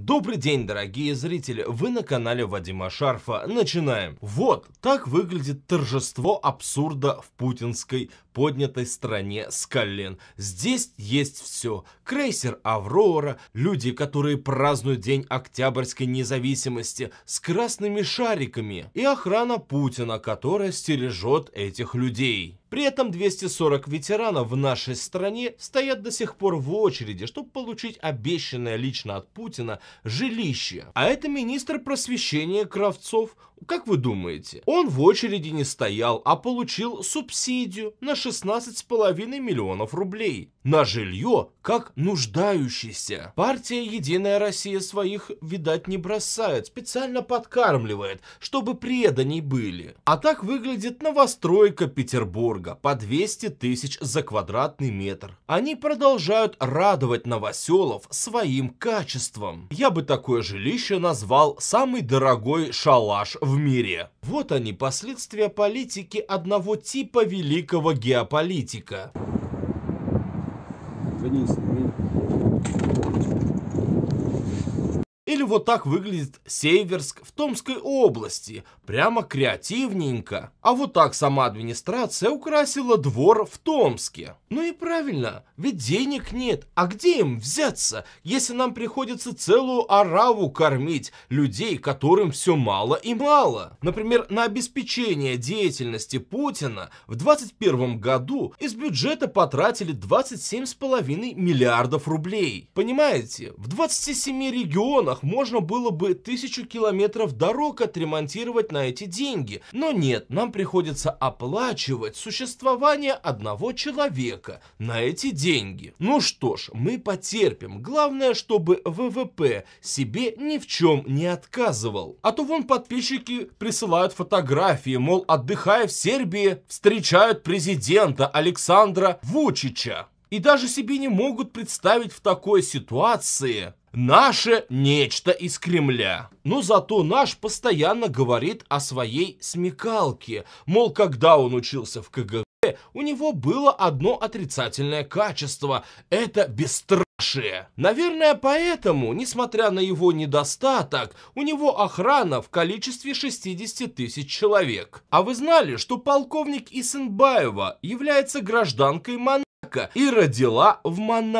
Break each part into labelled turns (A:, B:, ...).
A: Добрый день, дорогие зрители, вы на канале Вадима Шарфа. Начинаем. Вот так выглядит торжество абсурда в путинской поднятой стране с колен. Здесь есть все. Крейсер «Аврора», люди, которые празднуют День Октябрьской независимости с красными шариками и охрана Путина, которая стережет этих людей. При этом 240 ветеранов в нашей стране стоят до сих пор в очереди, чтобы получить обещанное лично от Путина жилище. А это министр просвещения Кравцов. Как вы думаете, он в очереди не стоял, а получил субсидию на 16,5 миллионов рублей на жилье как нуждающийся. Партия «Единая Россия» своих, видать, не бросает, специально подкармливает, чтобы преданней были. А так выглядит новостройка Петербурга по 200 тысяч за квадратный метр. Они продолжают радовать новоселов своим качеством. Я бы такое жилище назвал самый дорогой шалаш в мире. Вот они, последствия политики одного типа великого геополитика. Vinícius. Или вот так выглядит Северск в Томской области, прямо креативненько. А вот так сама администрация украсила двор в Томске. Ну и правильно, ведь денег нет, а где им взяться, если нам приходится целую ораву кормить людей, которым все мало и мало? Например, на обеспечение деятельности Путина в 2021 году из бюджета потратили 27,5 миллиардов рублей. Понимаете, в 27 регионах регионах можно было бы тысячу километров дорог отремонтировать на эти деньги. Но нет, нам приходится оплачивать существование одного человека на эти деньги. Ну что ж, мы потерпим. Главное, чтобы ВВП себе ни в чем не отказывал. А то вон подписчики присылают фотографии, мол, отдыхая в Сербии, встречают президента Александра Вучича и даже себе не могут представить в такой ситуации наше нечто из Кремля. Но зато наш постоянно говорит о своей смекалке, мол, когда он учился в КГБ, у него было одно отрицательное качество – это бесстрашие. Наверное, поэтому, несмотря на его недостаток, у него охрана в количестве 60 тысяч человек. А вы знали, что полковник Исенбаева является гражданкой Ман и родила в Монако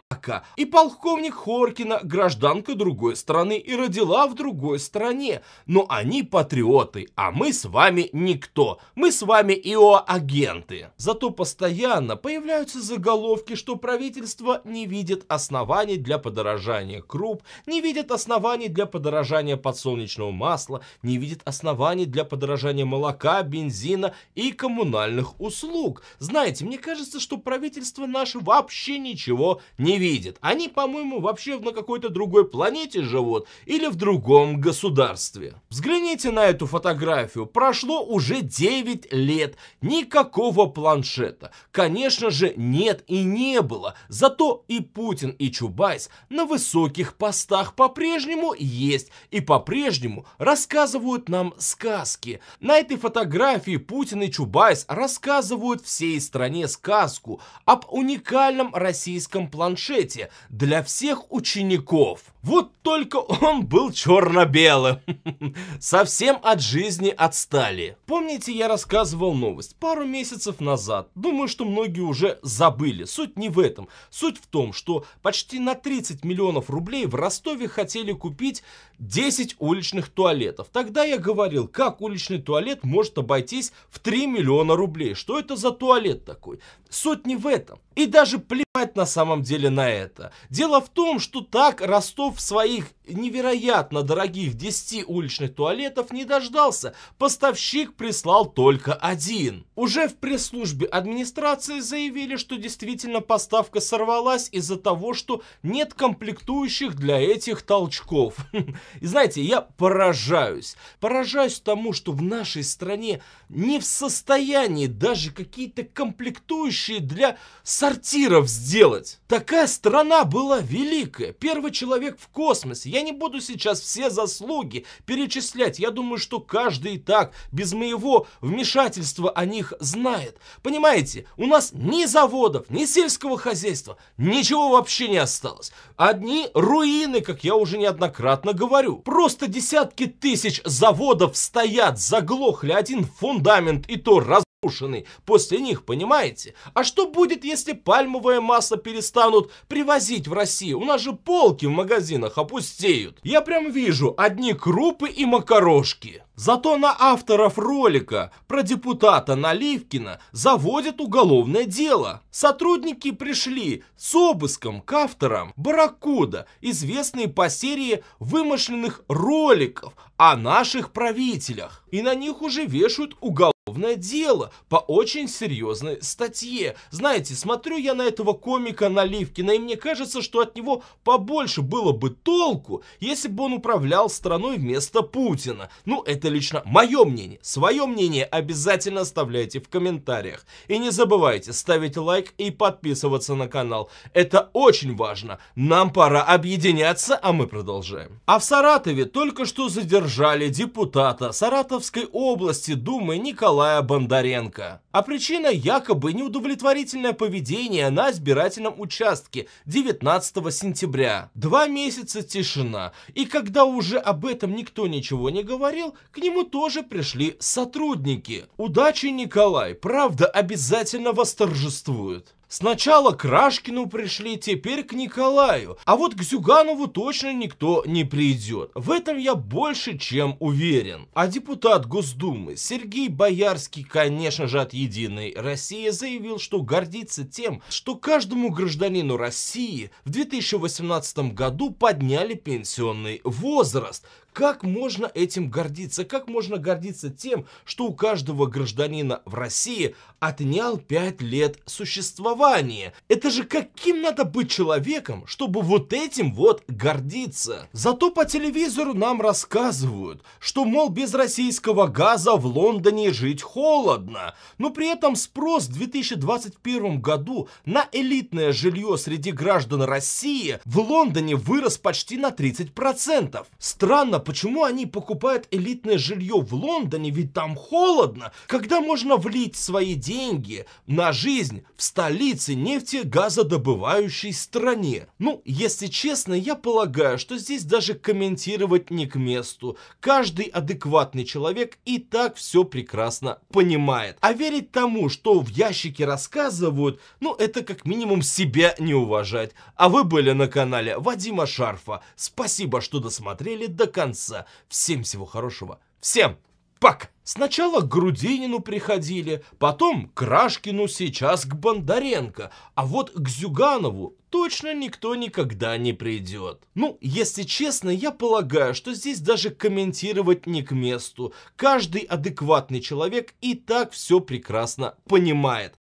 A: и полковник Хоркина гражданка другой страны и родила в другой стране. Но они патриоты, а мы с вами никто. Мы с вами ИО-агенты. Зато постоянно появляются заголовки, что правительство не видит оснований для подорожания круп, не видит оснований для подорожания подсолнечного масла, не видит оснований для подорожания молока, бензина и коммунальных услуг. Знаете, мне кажется, что правительство наше вообще ничего не видит. Они, по-моему, вообще на какой-то другой планете живут или в другом государстве. Взгляните на эту фотографию. Прошло уже 9 лет. Никакого планшета. Конечно же, нет и не было. Зато и Путин, и Чубайс на высоких постах по-прежнему есть и по-прежнему рассказывают нам сказки. На этой фотографии Путин и Чубайс рассказывают всей стране сказку об уникальном российском планшете планшете для всех учеников. Вот только он был черно-белым. Совсем от жизни отстали. Помните, я рассказывал новость пару месяцев назад. Думаю, что многие уже забыли. Суть не в этом. Суть в том, что почти на 30 миллионов рублей в Ростове хотели купить 10 уличных туалетов. Тогда я говорил, как уличный туалет может обойтись в 3 миллиона рублей. Что это за туалет такой? Суть не в этом. И даже плевать на самом деле на на это. Дело в том, что так Ростов в своих невероятно дорогих 10 уличных туалетов не дождался, поставщик прислал только один. Уже в пресс-службе администрации заявили, что действительно поставка сорвалась из-за того, что нет комплектующих для этих толчков. И знаете, я поражаюсь. Поражаюсь тому, что в нашей стране не в состоянии даже какие-то комплектующие для сортиров сделать. Такая страна была великая. Первый человек в космосе. Я я не буду сейчас все заслуги перечислять. Я думаю, что каждый и так без моего вмешательства о них знает. Понимаете, у нас ни заводов, ни сельского хозяйства, ничего вообще не осталось. Одни руины, как я уже неоднократно говорю. Просто десятки тысяч заводов стоят, заглохли, один фундамент и то раз разрушены после них, понимаете? А что будет, если пальмовое масло перестанут привозить в Россию? У нас же полки в магазинах опустеют. Я прям вижу одни крупы и макарошки. Зато на авторов ролика про депутата Наливкина заводят уголовное дело. Сотрудники пришли с обыском к авторам Баракуда, известные по серии вымышленных роликов о наших правителях. И на них уже вешают уголовное уголовное дело по очень серьезной статье. Знаете, смотрю я на этого комика Наливкина, и мне кажется, что от него побольше было бы толку, если бы он управлял страной вместо Путина. Ну, это лично мое мнение. Свое мнение обязательно оставляйте в комментариях. И не забывайте ставить лайк и подписываться на канал. Это очень важно. Нам пора объединяться, а мы продолжаем. А в Саратове только что задержали депутата Саратовской области Думы Николая Николая Бондаренко. А причина якобы неудовлетворительное поведение на избирательном участке 19 сентября. Два месяца тишина, и когда уже об этом никто ничего не говорил, к нему тоже пришли сотрудники. Удачи, Николай, правда обязательно восторжествует. Сначала к Рашкину пришли, теперь к Николаю, а вот к Зюганову точно никто не придет. В этом я больше чем уверен. А депутат Госдумы Сергей Боярский, конечно же, от «Единой России» заявил, что гордится тем, что каждому гражданину России в 2018 году подняли пенсионный возраст. Как можно этим гордиться? Как можно гордиться тем, что у каждого гражданина в России отнял 5 лет существования? Это же каким надо быть человеком, чтобы вот этим вот гордиться? Зато по телевизору нам рассказывают, что, мол, без российского газа в Лондоне жить холодно. Но при этом спрос в 2021 году на элитное жилье среди граждан России в Лондоне вырос почти на 30%. Странно, почему они покупают элитное жилье в Лондоне, ведь там холодно, когда можно влить свои деньги на жизнь в столице нефтегазодобывающей стране. Ну, если честно, я полагаю, что здесь даже комментировать не к месту. Каждый адекватный человек и так все прекрасно понимает. А верить тому, что в ящике рассказывают, ну, это как минимум себя не уважать. А вы были на канале Вадима Шарфа. Спасибо, что досмотрели до конца шанса. Всем всего хорошего. Всем! Пак! Сначала к Грудинину приходили, потом к Рашкину, сейчас к Бондаренко, а вот к Зюганову точно никто никогда не придет. Ну, если честно, я полагаю, что здесь даже комментировать не к месту. Каждый адекватный человек и так все прекрасно понимает.